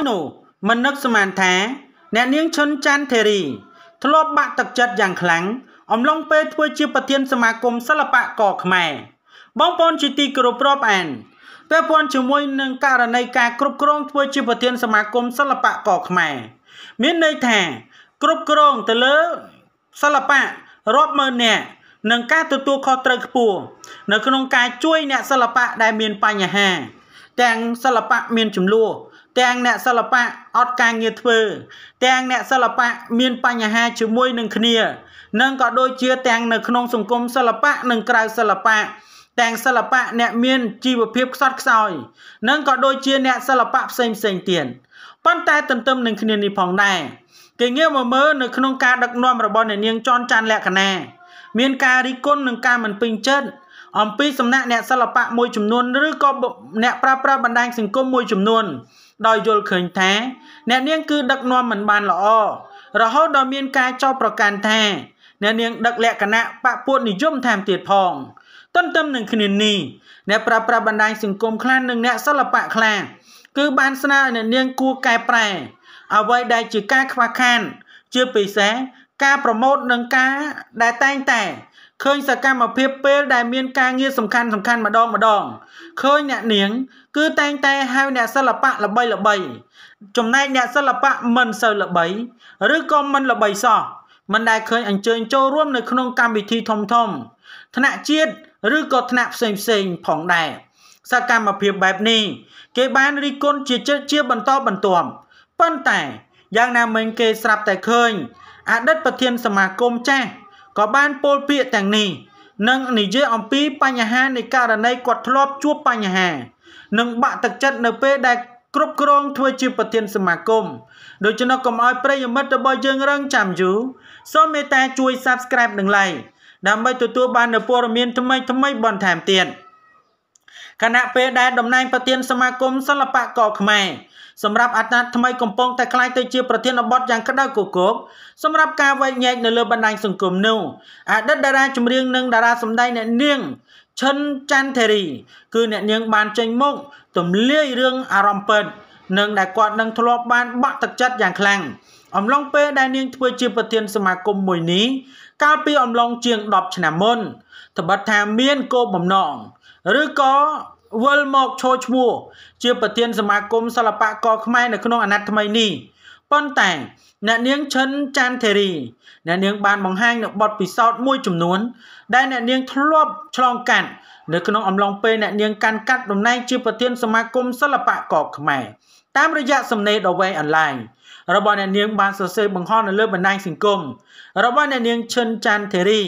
នោះមិននឹកស្មានថាអ្នកនាងឈុនច័ន្ទធារីធ្លាប់បាក់ទឹកចិត្តយ៉ាងខ្លាំងអំឡុងពេលធ្វើជាប្រធានសមាគមសិល្បករខ្មែរបងប្អូនជាទីគោរពរាប់អានពាក់ព័ន្ធជាមួយនឹងករណីការគ្រប់គ្រងធ្វើជាប្រធានសមាគមសិល្បករខ្មែរមានន័យថាគ្រប់គ្រងទៅលើសិល្បៈរាប់ម៉ឺននាក់នឹងការទទួលខុសត្រូវខ្ពស់នៅក្នុងការជួយអ្នកសិល្បៈដែលមានបញ្ហាទាំងសិល្បៈមានចំនួនទាំងអ្នកសិល្បៈអត់ការងារធ្វើទាំងអ្នកសិល្បៈមានបញ្ហាជាមួយនឹងគ្នានិងក៏ដូចជាទាំងនៅក្នុងសង្គមសិល្បៈនិងក្រៅសិល្បៈទាំងសិល្បៈអ្នកមានជីវភាពខ្សត់ខ្សោយនិងក៏ដូចជាអ្នកសិល្បៈផ្សេងផ្សេងទៀតប៉ុន្តែទន្ទឹមនឹងគ្នានេះផងដែរគេងាកមកមើលនៅក្នុងការដឹកនាំរបស់អ្នកនាងចន់ច័ន្ទលក្ខណា មានការរិះគន់និងការមិនពេញចិត្តអំពីសំណាក់អ្នកសិល្បៈមួយចំនួនឬក៏អ្នកប្រើប្រាស់បណ្ដាញសង្គមមួយចំនួនដោយយល់ឃើញថាអ្នកនាងគឺ ដឹកនាំមិនបានល្អរហូតដល់មានការចោទប្រកាន់ថាអ្នកនាងដឹកលក្ខណៈបពពួកនិយមតាមទៀតផង ទន្ទឹមនឹងគ្នានេះអ្នកប្រើប្រាស់បណ្ដាញសង្គមខ្លះនិងអ្នកសិល្បៈខ្លះគឺ បានស្នើឲ្យអ្នកនាងគួរកែប្រែអ្វីដែលជាការខ្វះខាតជាពិសេសការប្រម៉ូទនិងការដែលតែងតែឃើញសកម្មភាពពេលដែលមានការងារសំខាន់សំខាន់ម្ដងម្ដងឃើញអ្នកនាងគឺតែងតែហៅអ្នកសិល្បៈល្បីល្បីចំណែកអ្នកសិល្បៈមិនសូវល្បីឬក៏មិនល្បីសោះមិនដែលឃើញអញ្ជើញចូលរួមនៅ ក្នុងកម្មវិធីធំធំថ្នាក់ជាតិឬក៏ថ្នាក់ផ្សេងផ្សេងផងដែរសកម្មភាពបែបនេះគេបានរីគុណជាចិត្តជាបន្តបន្ទាប់ប៉ុន្តែយ៉ាងណាមិញគេស្រាប់តែឃើញអតីតប្រធាន សមាគមចាស់ក៏បានពោលពាក្យទាំងនេះនិងនិយាយអំពី បញ្ហានៃករណីគាត់ធ្លាប់ជួបបញ្ហា និងបាក់ទឹកចិត្តនៅពេលដែល គ្រប់គ្រងធ្វើជាប្រធានសមាគមដូច្នោះកុំឲ្យប្រិយមិត្តរបស់យើង រងចាំយូរសូមមេត្តាជួយ Subscribe និង Like ដើម្បីទទួលបាននូវព័ត៌មានថ្មីៗបន្ថែមទៀត។ខណៈពេលដែលតំណែងប្រធានសមាគមសិល្បករខ្មែរសម្រាប់អាណត្តិថ្មីកំពុងតែក្លាយទៅជាប្រធានបទយ៉ាងក្តៅគគុកសម្រាប់ការវែកញែកនៅលើបណ្ដាញសង្គមនោះអតីតតារាចម្រៀងនិងតារាសម្ដែងអ្នកនាងឈិនច័ន្ទធារីគឺអ្នកនាងបានចេញមុខទម្លាយរឿងអារម្មណ៍ពិតនិងដែលគាត់នឹងធ្លាប់បានបាក់ទឹកចិត្តយ៉ាងខ្លាំងអំឡុងពេលដែលនាងធ្វើជាប្រធានសមាគមមួយនេះកាលពីអំឡុងជាង10ឆ្នាំមុនត្បិតថាមានគោលបំណង ឬក៏វិលមកឈរឈ្មោះជាប្រធាន សមាគមសិល្បករខ្មែរនៅក្នុងអាណត្តិថ្មីនេះប៉ុន្តែអ្នកនាងឈិនចាន់ធេរីអ្នកនាង បានបង្ហាញនៅបទពិសោធន៍មួយចំនួនដែលអ្នកនាងធ្លាប់ឆ្លងកាត់នៅក្នុងអំឡុងពេលអ្នកនាងកាន់កាត់តំណែងជាប្រធានសមាគមសិល្បករខ្មែរតាមរយៈសំណេរដ៏វែងអន្លាយរបស់អ្នកនាងបានសរសេរបង្ហោះនៅលើបណ្ដាញសង្គមរបស់អ្នកនាងឈិនចាន់ធីរី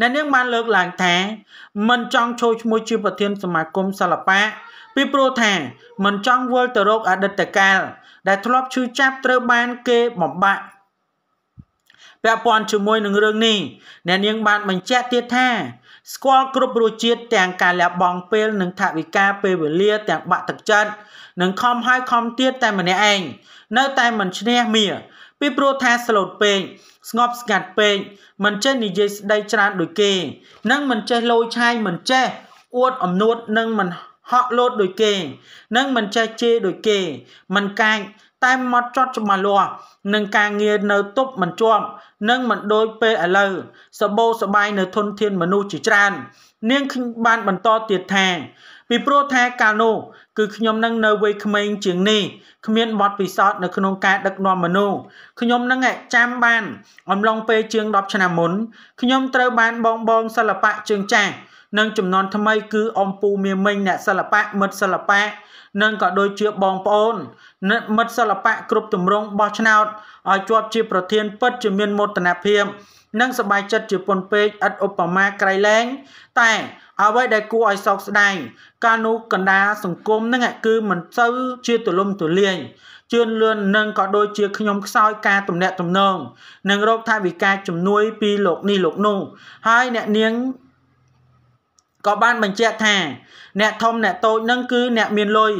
អ្នកនាងបានលើកឡើងថាមិនចង់ចូលឈ្មោះជាប្រធានសមាគមសិល្បៈពីព្រោះថា មិនចង់វិលទៅរកអតីតកាល ដែលធ្លាប់ឈឺចាប់ត្រូវបានគេបំបាក់ពាក់ព័ន្ធជាមួយនឹងរឿងនេះអ្នកនាងបានបញ្ជាក់ទៀតថាស្គាល់គ្រប់រសជាតិទាំងការលះបង់ពេលនិងថវិកាពេលវេលាទាំងបាក់ទឹកចិត្តនិងខំហើយខំទៀតតែម្នាក់ឯងនៅតែមិនឈ្នះមាពីព្រោះថាស្លូតពេកស្ងប់ស្ងាត់ពេកមិនចេះនិយាយស្ដីច្រើនដូចគេនិងមិនចេះលោឆាយមិនចេះអួតអំនួតនិងមិនហក់លោតដូចគេនិងមិនចេះជេរដូចគេមិនកាចតែមកចត់ច្បាស់លាស់នឹងការងារនៅទប់មិនជាប់និងមិនដូចពេលឥឡូវសបោសបាយនៅធនធានមនុស្សជាច្រើន នាងបានបន្តទៀតថាពីព្រោះថាកាលនោះគឺខ្ញុំនឹងនៅវ័យក្មេងជាងនេះគ្មានបទពិសោធន៍នៅក្នុងការដឹកនាំមនុស្សខ្ញុំនឹងចាំបានអំឡុងពេលជាង10ឆ្នាំមុនខ្ញុំត្រូវបានបងបងសិល្បៈជើងចាស់និងចំនួនថ្មីគឺអំពូមាមិញអ្នកសិល្បៈមិត្តសិល្បៈនិងក៏ដូចជាបងប្អូនមិត្តសិល្បៈគ្រប់ទម្រង់បោះឆ្នោតឲ្យជាប់ជាប្រធានពិតជាមានមោទនភាព និងសบายចិត្តជាពុនពេកឥតឧបមាក្រៃលែងតែអ្វីដែលគួរឲ្យសោកស្ដាយកាលនោះកណ្ដាលសង្គមហ្នឹងគឺមិនសូវជាទូលំទូលាយជឿនលឿននិងក៏ដូចជាខ្ញុំខ្សោយការទំនាក់ទំនងនិងរោគថាវិការជំនួយ ពីលោកនេះលោកនោះហើយអ្នកនាងក៏បានបញ្ជាក់ថាអ្នកធំអ្នកតូចនឹងគឺអ្នកមានលុយ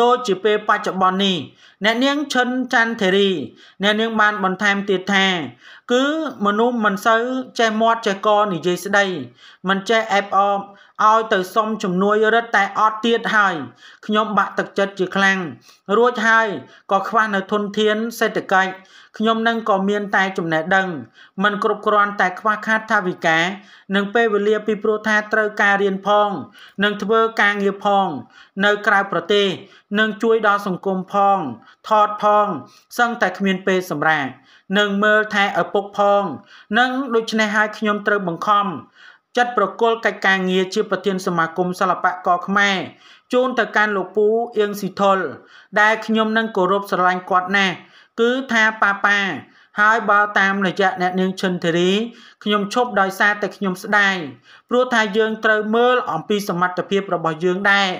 ដូចជាពេលបច្ចុប្បន្ននេះអ្នកនាងឈិនច័ន្ទធារីអ្នកនាងបានបន្ថែមទៀតថា គឺមនុស្សមិនសូវចេះមាត់ចេះកនិយាយស្ដីមិនចេះអែបអបឲ្យទៅសុំជំនួយរឹតតែអត់ទៀតហើយខ្ញុំបាក់ទឹកចិត្តជាខ្លាំងរួចហើយក៏ខ្វះនៅធនធានសេដ្ឋកិច្ចខ្ញុំនឹងក៏មានតែចំណេះដឹងมันគ្រប់គ្រាន់តែខ្វះខាតថវិកានិងពេលវេលាពីព្រោះថាត្រូវការរៀនផងនិងធ្វើការងារផង នៅក្រៅប្រទេសនឹងជួយដល់សង្គមផង ថតផងសឹងតែគ្មានពេលសម្រាប់នឹងមើលថែឪពុកផងនឹងដូច្នេះហើយខ្ញុំត្រូវបង្ខំចាត់ប្រគល់កិច្ចការងារជាប្រធានសមាគមសិល្បករខ្មែរជូនទៅកាន់លោកពូអៀងស៊ីថុលដែលខ្ញុំនឹងគោរពស្រឡាញ់គាត់ណាស់គឺថាប៉ាប៉ាហើយបើតាមរយៈអ្នកនាងឈិនធារីខ្ញុំ ឈប់ដោយសារតែខ្ញុំស្ដាយព្រោះថាយើងត្រូវមើលអំពីសមត្ថភាពរបស់យើងដែរ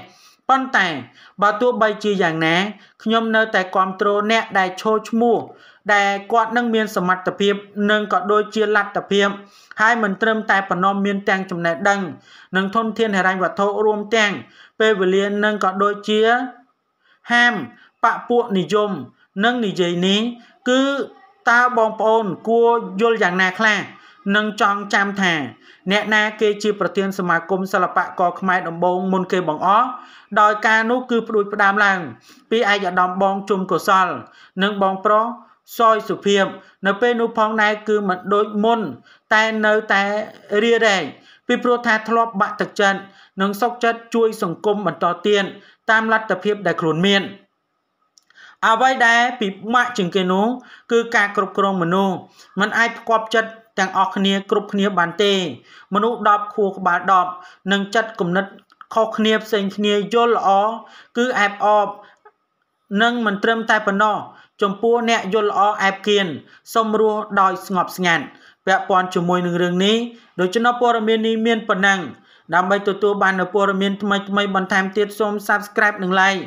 ប៉ុន្តែបើទោះបីជាយ៉ាងណាខ្ញុំនៅតែគ្រប់គ្រងអ្នកដែលឈរឈ្មោះដែលគាត់នឹងមានសមត្ថភាពនិងក៏ដូចជាលទ្ធភាពហើយមិនត្រឹមតែប៉ុណ្ណោះមានទាំងចំណេះដឹងនិងធនធានហិរញ្ញវត្ថុរួមទាំងពេលវេលានិងក៏ដូចជាហាមបពពួកនិយមនិងនិយាយនេះគឺតើបងប្អូនគួរយល់យ៉ាងណាខ្លះនិងចង់ចាំថា អ្នកណាគេជាប្រធានសមាគមសិល្បករខ្មែរដំបងមុនគេបងអស់ដោយការនោះ គឺផ្ដួចផ្ដើមឡើង ពីឯកឧត្តមបងជុំកុសលនិងបងប្រុសសយសុភាពនៅពេលនោះផងដែរគឺមិនដូចមុន តែនៅតែរារែងពីព្រោះថាធ្លាប់បាក់ទឹកចិត្តនិងសុកចិត្តជួយសង្គមបន្តទៀតតាមលទ្ធភាពដែលខ្លួនមានអ្វីដែលពិបាកជាងគេនោះគឺការគ្រប់គ្រងមនុស្សมันអាចផ្គប់ចិត្តទាំងអស់គ្នាគ្រប់គ្នាបានទេ មនុស្ស10ខួរក្បាល10និងចិត្តគំនិតខុសគ្នាផ្សេងគ្នាយល់ល្អគឺអែបអបនិងមិនត្រឹមតែប៉ុណ្ណោះចំពោះអ្នកយល់ល្អអែបគៀនសូមរស់ដោយស្ងប់ស្ងាត់ពាក់ព័ន្ធជាមួយនឹងរឿងនេះដូច្នោះព័ត៌មាននេះមានប៉ុណ្ណឹងដើម្បីទទួលបាននូវព័ត៌មានថ្មីៗបន្ថែមទៀតសូម Subscribe និង Like